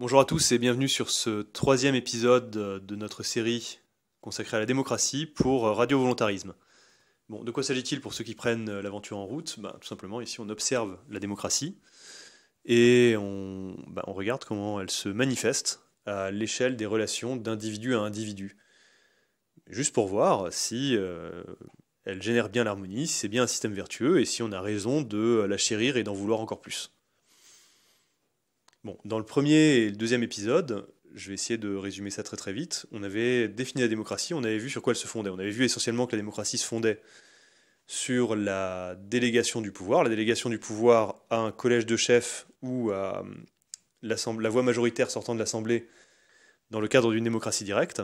Bonjour à tous et bienvenue sur ce troisième épisode euh, de notre série consacrée à la démocratie pour euh, Radio Volontarisme. Bon, de quoi s'agit-il pour ceux qui prennent euh, l'aventure en route bah, Tout simplement, ici, on observe la démocratie et bah, on, regarde comment elle se manifeste à l'échelle des relations d'individu à individu. Juste pour voir si elle génère bien l'harmonie, si c'est bien un système vertueux et si on a raison de la chérir et d'en vouloir encore plus dans le premier et le deuxième épisode, je vais essayer de résumer ça très très vite. On avait défini la démocratie, on avait vu sur quoi elle se fondait. On avait vu essentiellement que la démocratie se fondait sur la délégation du pouvoir, la délégation du pouvoir à un collège de chefs ou à hum, la voix majoritaire sortant de l'Assemblée dans le cadre d'une démocratie directe.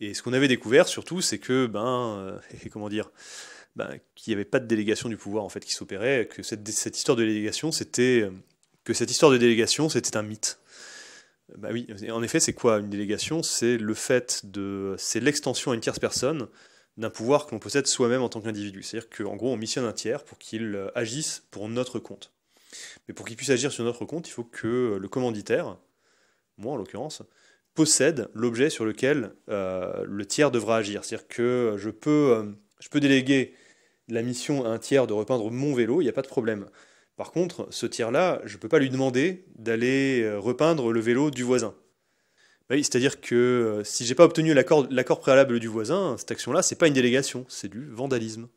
Et ce qu'on avait découvert surtout, c'est que, ben, euh, comment dire, ben, qu'il n'y avait pas de délégation du pouvoir en fait qui s'opérait, que cette histoire de délégation, c'était hum, que cette histoire de délégation, c'était un mythe. Bah oui, en effet, c'est quoi une délégation C'est le fait de. C'est l'extension à une tierce personne d'un pouvoir que l'on possède soi-même en tant qu'individu. C'est-à-dire qu'en gros, on missionne un tiers pour qu'il agisse pour notre compte. Mais pour qu'il puisse agir sur notre compte, il faut que le commanditaire, moi en l'occurrence, possède l'objet sur lequel euh, le tiers devra agir. C'est-à-dire que je peux, euh, je peux déléguer la mission à un tiers de repeindre mon vélo, il n'y a pas de problème. Par contre, ce tiers-là, je ne peux pas lui demander d'aller euh, repeindre le vélo du voisin. Bah oui, c'est-à-dire que euh, si j'ai pas obtenu l'accord préalable du voisin, cette action-là, c'est pas une délégation, c'est du vandalisme.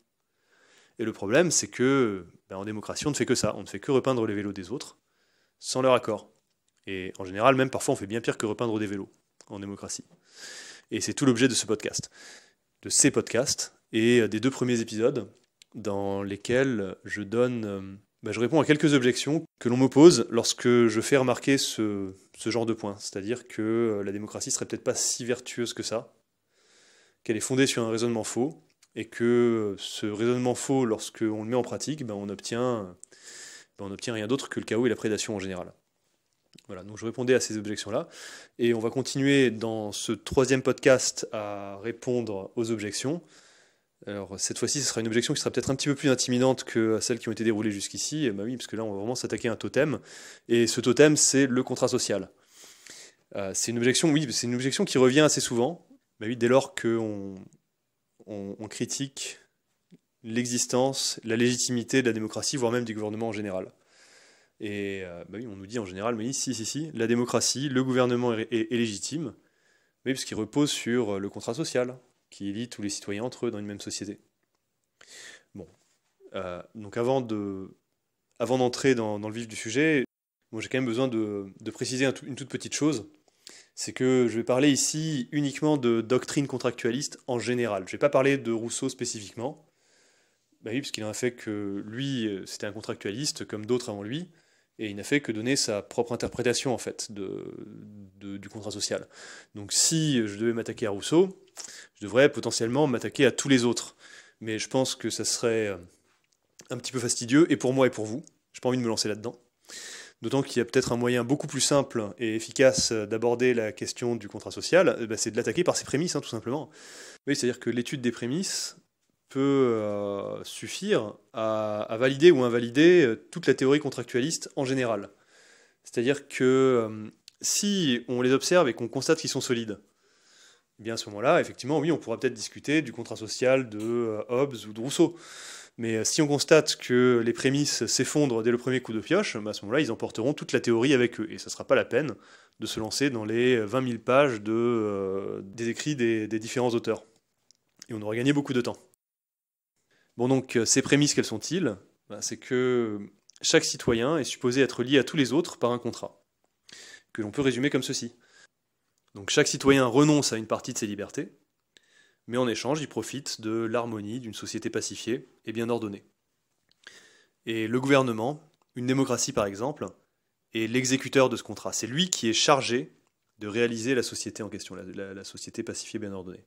Et le problème, c'est que bah, en démocratie, on ne fait que ça, on ne fait que repeindre les vélos des autres sans leur accord. Et en général, même parfois, on fait bien pire que repeindre des vélos en démocratie. Et c'est tout l'objet de ce podcast, de ces podcasts et euh, des deux premiers épisodes dans lesquels je donne bah, je réponds à quelques objections que l'on m'oppose lorsque je fais remarquer ce, genre de point, c'est-à-dire que euh, la démocratie serait peut-être pas si vertueuse que ça, qu'elle est fondée sur un raisonnement faux, et que euh, ce raisonnement faux, lorsqu'on le met en pratique, bah, on n'obtient bah, rien d'autre que le chaos et la prédation en général. Voilà, donc je répondais à ces objections-là. Et on va continuer dans ce troisième podcast à répondre aux objections. Alors cette fois-ci, ce sera une objection qui sera peut-être un petit peu plus intimidante que celles qui ont été déroulées jusqu'ici, bah oui, parce que là, on va vraiment s'attaquer à un totem, et ce totem, c'est le contrat social. Euh, c'est une objection, oui, c'est une objection qui revient assez souvent, bah oui, dès lors qu'on on, critique l'existence, la légitimité de la démocratie, voire même du gouvernement en général. Et euh, bah oui, on nous dit en général, mais si, si, si, la démocratie, le gouvernement est, légitime, mais parce qu'il repose sur euh, le contrat social, qui élit tous les citoyens entre eux dans une même société. Bon. Euh, donc avant de, avant d'entrer dans, le vif du sujet, moi j'ai quand même besoin de, préciser une toute petite chose. C'est que je vais parler ici uniquement de doctrine contractualiste en général. Je ne vais pas parler de Rousseau spécifiquement. Bah parce qu'il en a fait que lui, euh, c'était un contractualiste, comme d'autres avant lui et il n'a fait que donner sa propre interprétation en fait de, du contrat social. Donc si je devais m'attaquer à Rousseau, je devrais potentiellement m'attaquer à tous les autres. Mais je pense que ça serait euh, un petit peu fastidieux, et pour moi et pour vous. n'ai pas envie de me lancer là-dedans. D'autant qu'il y a peut-être un moyen beaucoup plus simple et efficace d'aborder la question du contrat social, eh ben, c'est de l'attaquer par ses prémices, hein, tout simplement. Oui, c'est-à-dire que l'étude des prémices, peut euh, suffire à, valider ou invalider euh, toute la théorie contractualiste en général. C'est-à-dire que euh, si on les observe et qu'on constate qu'ils sont solides, eh bien à ce moment-là, effectivement, oui, on pourra peut-être discuter du contrat social de Hobbes ou de Rousseau. Mais si on constate que les prémices s'effondrent dès le premier coup de pioche, bah, à ce moment-là, ils emporteront toute la théorie avec eux. Et ça ne sera pas la peine de se lancer dans les 20 000 pages des écrits des différents auteurs. Et on aura gagné beaucoup de temps. Bon, donc, euh, ces prémices, quelles sont-ils bah, C'est que chaque citoyen est supposé être lié à tous les autres par un contrat, que l'on peut résumer comme ceci. Donc, chaque citoyen renonce à une partie de ses libertés, mais en échange, il profite de l'harmonie d'une société pacifiée et bien ordonnée. Et le gouvernement, une démocratie par exemple, est l'exécuteur de ce contrat. C'est lui qui est chargé de réaliser la société en question, la, société pacifiée bien ordonnée.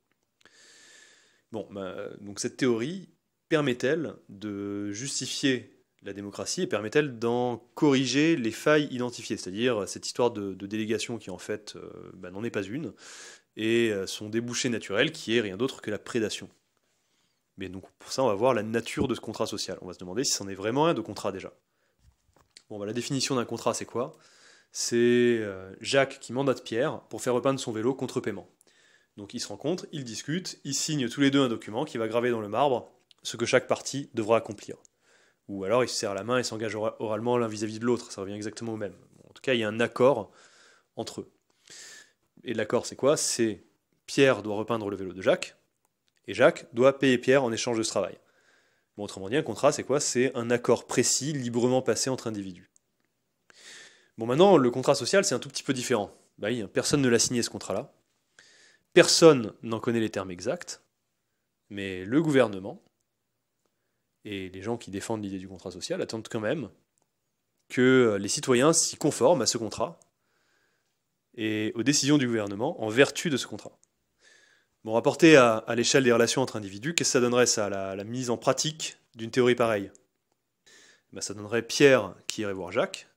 Bon, bah, donc cette théorie, permet-elle de justifier la démocratie et permet-elle d'en corriger les failles identifiées, c'est-à-dire cette histoire de, délégation qui en fait euh, bah, n'en est pas une, et euh, son débouché naturel qui est rien d'autre que la prédation. Mais donc pour ça, on va voir la nature de ce contrat social. On va se demander si c'en est vraiment un de contrat déjà. Bon, bah, la définition d'un contrat, c'est quoi C'est euh, Jacques qui mandate Pierre pour faire repeindre son vélo contre paiement. Donc ils se rencontrent, ils discutent, ils signent tous les deux un document qui va graver dans le marbre ce que chaque partie devra accomplir. Ou alors il se serre la main et s'engage oralement l'un vis-à-vis de l'autre, ça revient exactement au même. En tout cas, il y a un accord entre eux. Et l'accord, c'est quoi C'est Pierre doit repeindre le vélo de Jacques, et Jacques doit payer Pierre en échange de ce travail. Bon, autrement dit, un contrat, c'est quoi C'est un accord précis, librement passé entre individus. Bon, maintenant, le contrat social, c'est un tout petit peu différent. Bah personne ne l'a signé ce contrat-là. Personne n'en connaît les termes exacts, mais le gouvernement, et les gens qui défendent l'idée du contrat social attendent quand même que euh, les citoyens s'y conforment à ce contrat et aux décisions du gouvernement en vertu de ce contrat. Bon, rapporté à, l'échelle des relations entre individus, qu'est-ce que ça donnerait ça, la, mise en pratique d'une théorie pareille eh ben, Ça donnerait Pierre qui irait voir Jacques,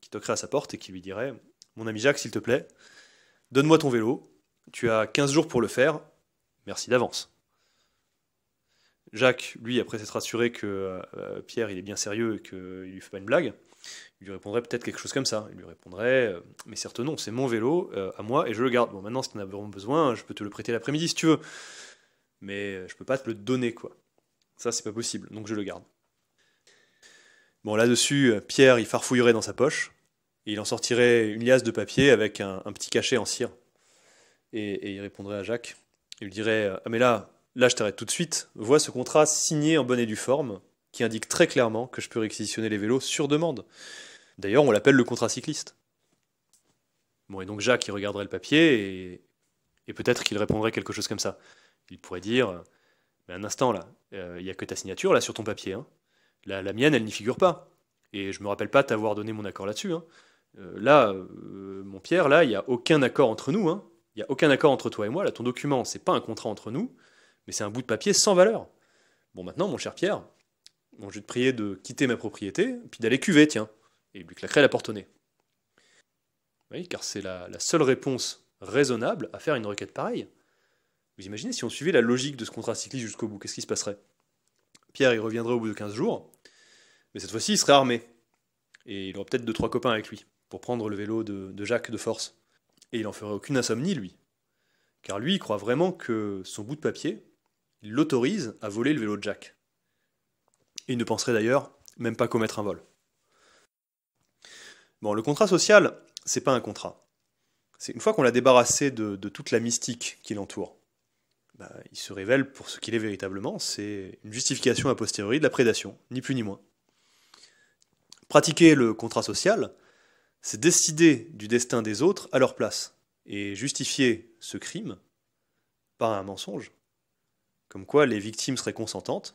qui toquerait à sa porte et qui lui dirait Mon ami Jacques, s'il te plaît, donne-moi ton vélo, tu as 15 jours pour le faire, merci d'avance. Jacques, lui, après s'être rassuré que euh, Pierre, il est bien sérieux et qu'il lui fait pas une blague, il lui répondrait peut-être quelque chose comme ça. Il lui répondrait euh, Mais certes, non, c'est mon vélo, euh, à moi, et je le garde. Bon, maintenant, si tu en as vraiment besoin, je peux te le prêter l'après-midi si tu veux. Mais je peux pas te le donner, quoi. Ça, c'est pas possible, donc je le garde. Bon, là-dessus, Pierre, il farfouillerait dans sa poche, et il en sortirait une liasse de papier avec un, petit cachet en cire. Et, et il répondrait à Jacques. Il lui dirait Ah, mais là, Là, je t'arrête tout de suite. Vois ce contrat signé en bonne et due forme, qui indique très clairement que je peux réquisitionner les vélos sur demande. D'ailleurs, on l'appelle le contrat cycliste. Bon, et donc Jacques, il regarderait le papier et, peut-être qu'il répondrait quelque chose comme ça. Il pourrait dire Mais un instant, là, euh, il n'y a que ta signature, là, sur ton papier. Hein. La, mienne, elle n'y figure pas. Et je ne me rappelle pas t'avoir donné mon accord là-dessus. Hein. Euh, là, euh, mon Pierre, là, il n'y a aucun accord entre nous. Hein. Il n'y a aucun accord entre toi et moi. Là, ton document, ce n'est pas un contrat entre nous mais c'est un bout de papier sans valeur. Bon, maintenant, mon cher Pierre, bon, je vais te prier de quitter ma propriété, puis d'aller cuver, tiens. Et lui claquerait la porte au nez. Oui, car c'est la, seule réponse raisonnable à faire une requête pareille. Vous imaginez si on suivait la logique de ce contrat cycliste jusqu'au bout, qu'est-ce qui se passerait Pierre, il reviendrait au bout de 15 jours, mais cette fois-ci, il serait armé. Et il aurait peut-être deux, trois copains avec lui, pour prendre le vélo de, de Jacques de force. Et il n'en ferait aucune insomnie, lui. Car lui, il croit vraiment que son bout de papier, il l'autorise à voler le vélo de Jack. Il ne penserait d'ailleurs même pas commettre un vol. Bon, le contrat social, c'est pas un contrat. C'est une fois qu'on l'a débarrassé de, toute la mystique qui l'entoure, bah, il se révèle pour ce qu'il est véritablement, c'est une justification a posteriori de la prédation, ni plus ni moins. Pratiquer le contrat social, c'est décider du destin des autres à leur place, et justifier ce crime par un mensonge, comme quoi les victimes seraient consentantes,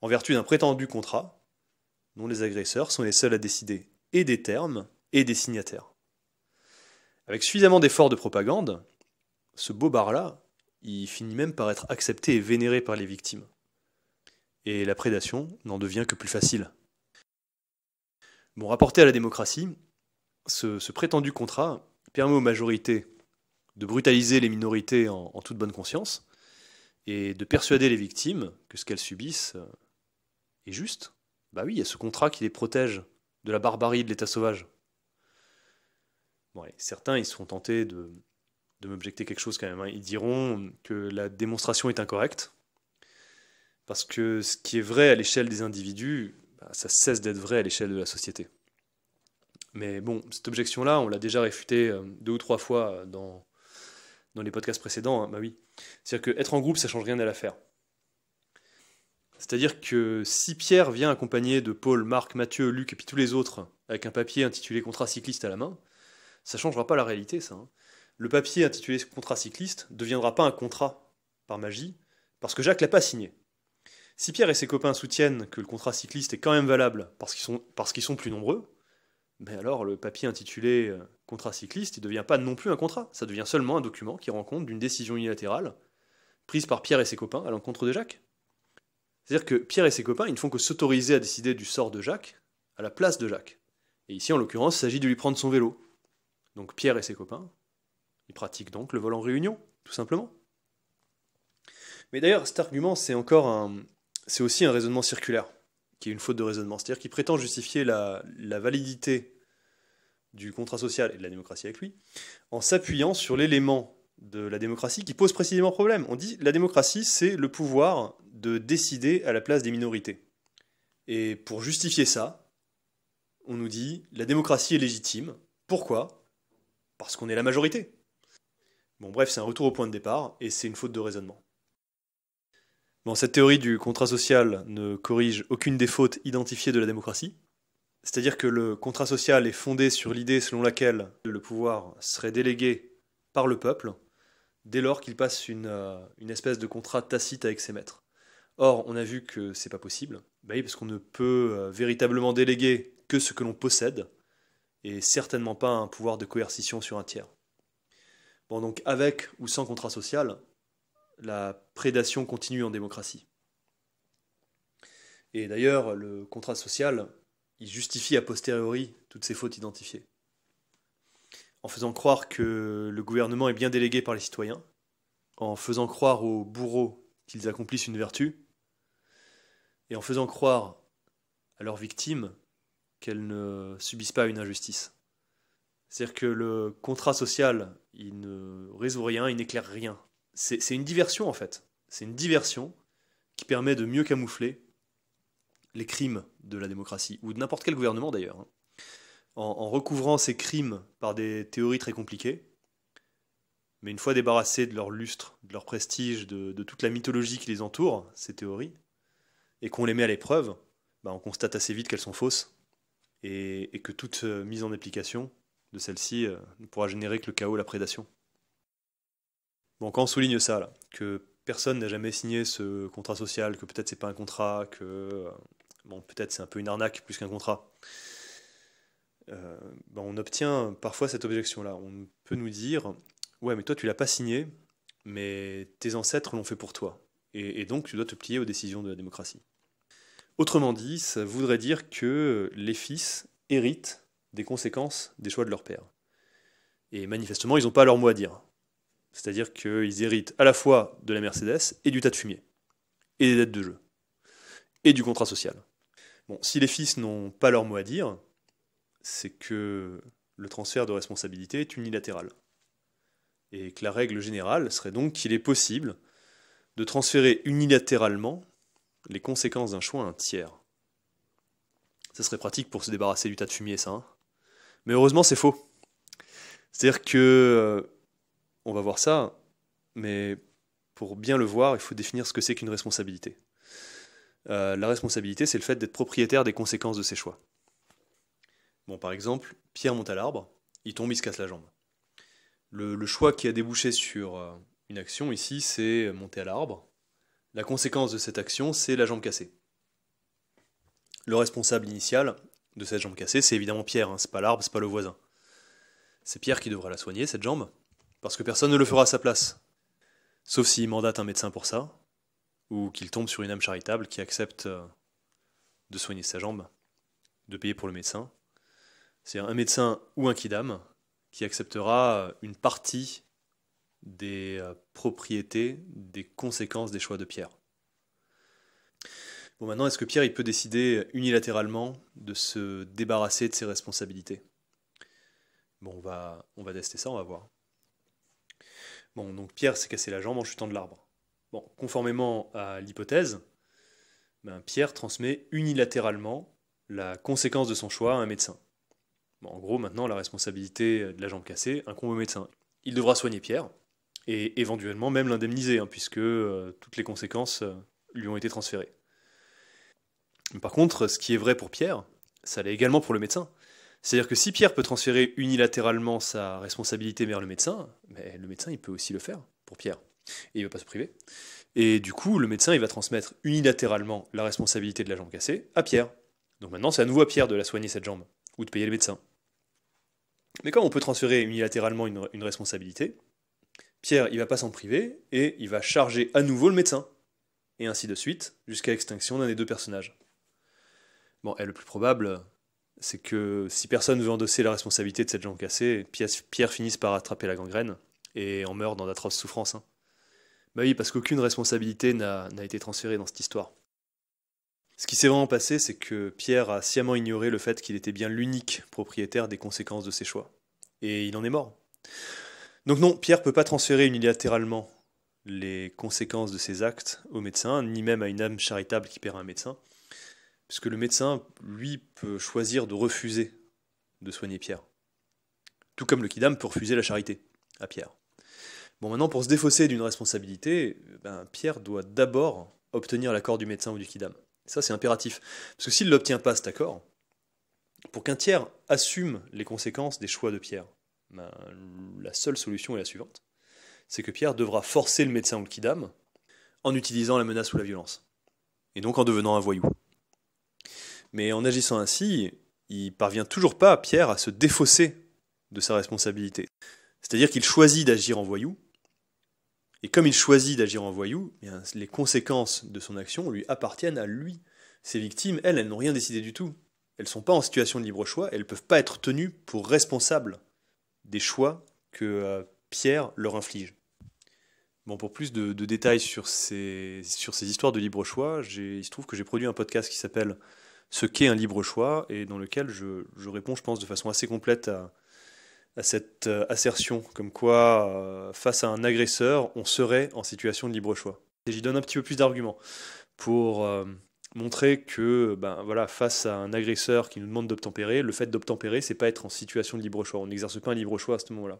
en vertu d'un prétendu contrat, dont les agresseurs sont les seuls à décider et des termes et des signataires. Avec suffisamment d'efforts de propagande, ce bobard-là, il finit même par être accepté et vénéré par les victimes. Et la prédation n'en devient que plus facile. Bon, rapporté à la démocratie, ce, prétendu contrat permet aux majorités de brutaliser les minorités en toute bonne conscience, et de persuader les victimes que ce qu'elles subissent euh, est juste. Bah oui, il y a ce contrat qui les protège de la barbarie de l'État sauvage. Bon, certains, ils seront tentés de, de m'objecter quelque chose quand même. Hein. Ils diront que la démonstration est incorrecte, parce que ce qui est vrai à l'échelle des individus, bah, ça cesse d'être vrai à l'échelle de la société. Mais bon, cette objection-là, on l'a déjà réfutée euh, deux ou trois fois euh, dans, dans les podcasts précédents, hein, bah oui. C'est-à-dire qu'être en groupe, ça change rien à l'affaire. C'est-à-dire que si Pierre vient accompagné de Paul, Marc, Mathieu, Luc et puis tous les autres avec un papier intitulé Contrat cycliste à la main, ça changera pas la réalité, ça. Hein. Le papier intitulé Contrat cycliste ne deviendra pas un contrat par magie, parce que Jacques l'a pas signé. Si Pierre et ses copains soutiennent que le contrat cycliste est quand même valable parce qu'ils sont, parce qu'ils sont plus nombreux, mais ben alors le papier intitulé euh, contrat cycliste, il ne devient pas non plus un contrat, ça devient seulement un document qui rend compte d'une décision unilatérale prise par Pierre et ses copains à l'encontre de Jacques. C'est-à-dire que Pierre et ses copains, ils ne font que s'autoriser à décider du sort de Jacques à la place de Jacques. Et ici, en l'occurrence, il s'agit de lui prendre son vélo. Donc Pierre et ses copains, ils pratiquent donc le vol en réunion, tout simplement. Mais d'ailleurs, cet argument, c'est encore un... C'est aussi un raisonnement circulaire, qui est une faute de raisonnement. C'est-à-dire qu'il prétend justifier la, la validité du contrat social et de la démocratie avec lui, en s'appuyant sur l'élément de la démocratie qui pose précisément problème. On dit la démocratie, c'est le pouvoir de décider à la place des minorités. Et pour justifier ça, on nous dit la démocratie est légitime. Pourquoi Parce qu'on est la majorité. Bon bref, c'est un retour au point de départ et c'est une faute de raisonnement. Bon, cette théorie du contrat social ne corrige aucune des fautes identifiées de la démocratie, c'est-à-dire que le contrat social est fondé sur l'idée selon laquelle le pouvoir serait délégué par le peuple dès lors qu'il passe une, euh, espèce de contrat tacite avec ses maîtres. Or, on a vu que c'est pas possible, bah parce qu'on ne peut euh, véritablement déléguer que ce que l'on possède, et certainement pas un pouvoir de coercition sur un tiers. Bon, donc avec ou sans contrat social, la prédation continue en démocratie. Et d'ailleurs, le contrat social il justifie a posteriori toutes ces fautes identifiées, en faisant croire que le gouvernement est bien délégué par les citoyens, en faisant croire aux bourreaux qu'ils accomplissent une vertu, et en faisant croire à leurs victimes qu'elles ne subissent pas une injustice. C'est-à-dire que le contrat social, il ne résout rien, il n'éclaire rien. C'est une diversion en fait. C'est une diversion qui permet de mieux camoufler les crimes de la démocratie, ou de n'importe quel gouvernement d'ailleurs, hein. en, recouvrant ces crimes par des théories très compliquées, mais une fois débarrassés de leur lustre, de leur prestige, de, toute la mythologie qui les entoure, ces théories, et qu'on les met à l'épreuve, bah, on constate assez vite qu'elles sont fausses, et, que toute euh, mise en application de celles ci euh, ne pourra générer que le chaos, et la prédation. Bon, quand on souligne ça, là, que personne n'a jamais signé ce contrat social, que peut-être c'est pas un contrat, que euh, bon, peut-être c'est un peu une arnaque plus qu'un contrat. Euh, ben, on obtient parfois cette objection-là. On peut nous dire, ouais, mais toi, tu l'as pas signé, mais tes ancêtres l'ont fait pour toi. Et, et, donc, tu dois te plier aux décisions de la démocratie. Autrement dit, ça voudrait dire que les fils héritent des conséquences des choix de leur père. Et manifestement, ils n'ont pas leur mot à dire. C'est-à-dire qu'ils héritent à la fois de la Mercedes et du tas de fumier, et des dettes de jeu, et du contrat social. Bon, si les fils n'ont pas leur mot à dire, c'est que le transfert de responsabilité est unilatéral. Et que la règle générale serait donc qu'il est possible de transférer unilatéralement les conséquences d'un choix à un tiers. Ça serait pratique pour se débarrasser du tas de fumier, ça. Hein. Mais heureusement, c'est faux. C'est-à-dire que. Euh, on va voir ça, mais pour bien le voir, il faut définir ce que c'est qu'une responsabilité. Euh, la responsabilité, c'est le fait d'être propriétaire des conséquences de ses choix. Bon, par exemple, Pierre monte à l'arbre, il tombe, il se casse la jambe. Le, choix qui a débouché sur euh, une action ici, c'est monter à l'arbre. La conséquence de cette action, c'est la jambe cassée. Le responsable initial de cette jambe cassée, c'est évidemment Pierre, hein. c'est pas l'arbre, c'est pas le voisin. C'est Pierre qui devra la soigner, cette jambe, parce que personne ne le fera à sa place. Sauf s'il mandate un médecin pour ça, ou qu'il tombe sur une âme charitable qui accepte euh, de soigner sa jambe, de payer pour le médecin. C'est un médecin ou un kidam qui acceptera euh, une partie des euh, propriétés, des conséquences des choix de Pierre. Bon, maintenant, est-ce que Pierre il peut décider unilatéralement de se débarrasser de ses responsabilités Bon, on va, on va tester ça, on va voir. Bon, donc Pierre s'est cassé la jambe en chutant de l'arbre conformément à l'hypothèse, ben, Pierre transmet unilatéralement la conséquence de son choix à un médecin. en gros, maintenant, la responsabilité de la jambe cassée incombe au médecin. Il devra soigner Pierre et éventuellement même l'indemniser, hein, puisque euh, toutes les conséquences euh, lui ont été transférées. par contre, ce qui est vrai pour Pierre, ça l'est également pour le médecin. C'est-à-dire que si Pierre peut transférer unilatéralement sa responsabilité vers le médecin, mais ben, le médecin il peut aussi le faire pour Pierre et il ne va pas se priver. Et du coup, le médecin, il va transmettre unilatéralement la responsabilité de la jambe cassée à Pierre. Donc maintenant, c'est à nouveau à Pierre de la soigner, cette jambe, ou de payer le médecin. Mais comme on peut transférer unilatéralement une, responsabilité, Pierre, il va pas s'en priver, et il va charger à nouveau le médecin. Et ainsi de suite, jusqu'à l'extinction d'un des deux personnages. Bon, et le plus probable, c'est que si personne veut endosser la responsabilité de cette jambe cassée, Pierre, finisse par attraper la gangrène, et en meurt dans d'atroces souffrances. Hein. Bah oui, parce qu'aucune responsabilité n'a été transférée dans cette histoire. Ce qui s'est vraiment passé, c'est que Pierre a sciemment ignoré le fait qu'il était bien l'unique propriétaire des conséquences de ses choix. Et il en est mort. Donc non, Pierre peut pas transférer unilatéralement les conséquences de ses actes au médecin, ni même à une âme charitable qui perd un médecin, puisque le médecin, lui, peut choisir de refuser de soigner Pierre. Tout comme le Kidam peut refuser la charité à Pierre. Bon, maintenant, pour se défausser d'une responsabilité, euh, ben, Pierre doit d'abord obtenir l'accord du médecin ou du kidam. Ça, c'est impératif. Parce que s'il n'obtient pas cet accord, pour qu'un tiers assume les conséquences des choix de Pierre, ben, la seule solution est la suivante. C'est que Pierre devra forcer le médecin ou le kidam en utilisant la menace ou la violence. Et donc en devenant un voyou. Mais en agissant ainsi, il parvient toujours pas, à Pierre, à se défausser de sa responsabilité. C'est-à-dire qu'il choisit d'agir en voyou, et comme il choisit d'agir en voyou, eh les conséquences de son action lui appartiennent à lui. Ses victimes, elles, elles n'ont rien décidé du tout. Elles ne sont pas en situation de libre choix, elles ne peuvent pas être tenues pour responsables des choix que euh, Pierre leur inflige. Bon, pour plus de, de détails sur ces, sur ces histoires de libre choix, il se trouve que j'ai produit un podcast qui s'appelle Ce qu'est un libre choix et dans lequel je, je réponds, je pense, de façon assez complète à, à cette euh, assertion comme quoi, euh, face à un agresseur, on serait en situation de libre choix. Et j'y donne un petit peu plus d'arguments pour euh, montrer que, ben, voilà, face à un agresseur qui nous demande d'obtempérer, le fait d'obtempérer, c'est pas être en situation de libre choix. On n'exerce pas un libre choix à ce moment-là.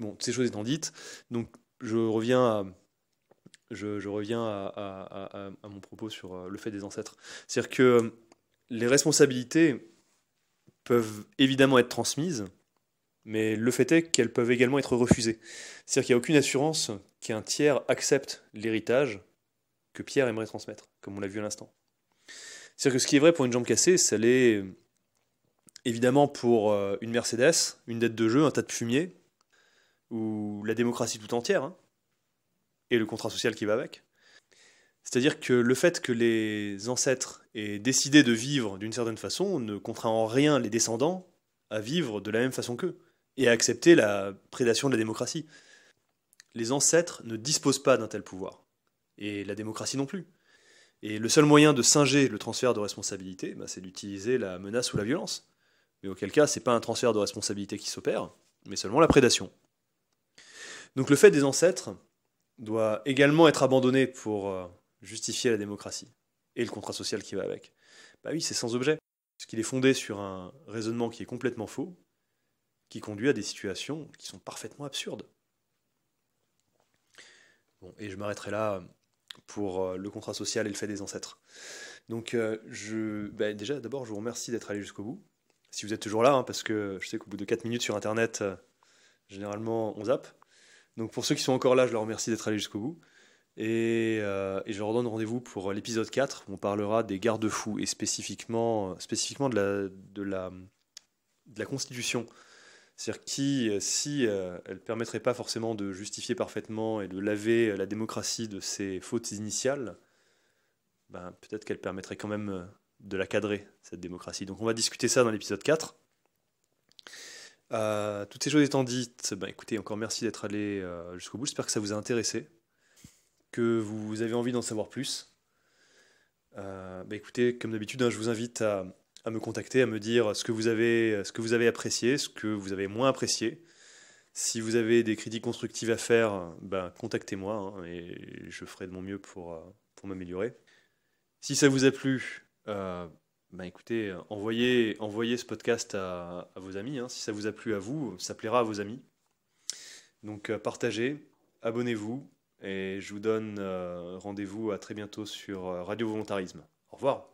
Bon, ces choses étant dites, donc je reviens à, je, reviens à, mon propos sur le fait des ancêtres. C'est-à-dire que les responsabilités, peuvent évidemment être transmises, mais le fait est qu'elles peuvent également être refusées. C'est-à-dire qu'il n'y a aucune assurance qu'un tiers accepte l'héritage que Pierre aimerait transmettre, comme on l'a vu à l'instant. C'est-à-dire que ce qui est vrai pour une jambe cassée, ça l'est euh, évidemment pour euh, une Mercedes, une dette de jeu, un tas de fumier, ou la démocratie tout entière, hein, et le contrat social qui va avec. C'est-à-dire que le fait que les ancêtres aient décidé de vivre d'une certaine façon ne contraint en rien les descendants à vivre de la même façon qu'eux et à accepter la prédation de la démocratie. Les ancêtres ne disposent pas d'un tel pouvoir, et la démocratie non plus. Et le seul moyen de singer le transfert de responsabilité, bah, c'est d'utiliser la menace ou la violence. Mais auquel cas, c'est pas un transfert de responsabilité qui s'opère, mais seulement la prédation. Donc le fait des ancêtres doit également être abandonné pour euh, justifier la démocratie et le contrat social qui va avec. Bah oui, c'est sans objet, Parce qu'il est fondé sur un raisonnement qui est complètement faux, qui conduit à des situations qui sont parfaitement absurdes. Bon, et je m'arrêterai là pour euh, le contrat social et le fait des ancêtres. Donc, euh, je, bah, déjà, d'abord, je vous remercie d'être allé jusqu'au bout. Si vous êtes toujours là, hein, parce que je sais qu'au bout de 4 minutes sur Internet, euh, généralement, on zappe. Donc, pour ceux qui sont encore là, je leur remercie d'être allé jusqu'au bout. Euh, et, je redonne rendez-vous pour euh, l'épisode 4 où on parlera des garde-fous et spécifiquement, euh, spécifiquement de, la, de, la, Constitution. C'est-à-dire qui, si elle ne permettrait pas forcément de justifier parfaitement et de laver la démocratie de ses fautes initiales, ben, peut-être qu'elle permettrait quand même de la cadrer, cette démocratie. Donc on va discuter ça dans l'épisode 4. toutes ces choses étant dites, ben, écoutez, encore merci d'être allé jusqu'au bout. J'espère que ça vous a intéressé que vous avez envie d'en savoir plus, euh, bah, écoutez, comme d'habitude, hein, je vous invite à, me contacter, à me dire ce que, vous avez, ce que vous avez apprécié, ce que vous avez moins apprécié. Si vous avez des critiques constructives à faire, bah, contactez-moi hein, et je ferai de mon mieux pour, euh, pour m'améliorer. Si ça vous a plu, euh, bah, écoutez, envoyez, envoyez ce podcast à, vos amis. Hein. Si ça vous a plu à vous, ça plaira à vos amis. Donc partagez, abonnez-vous, et je vous donne euh, rendez-vous à très bientôt sur euh, Radio Volontarisme. Au revoir.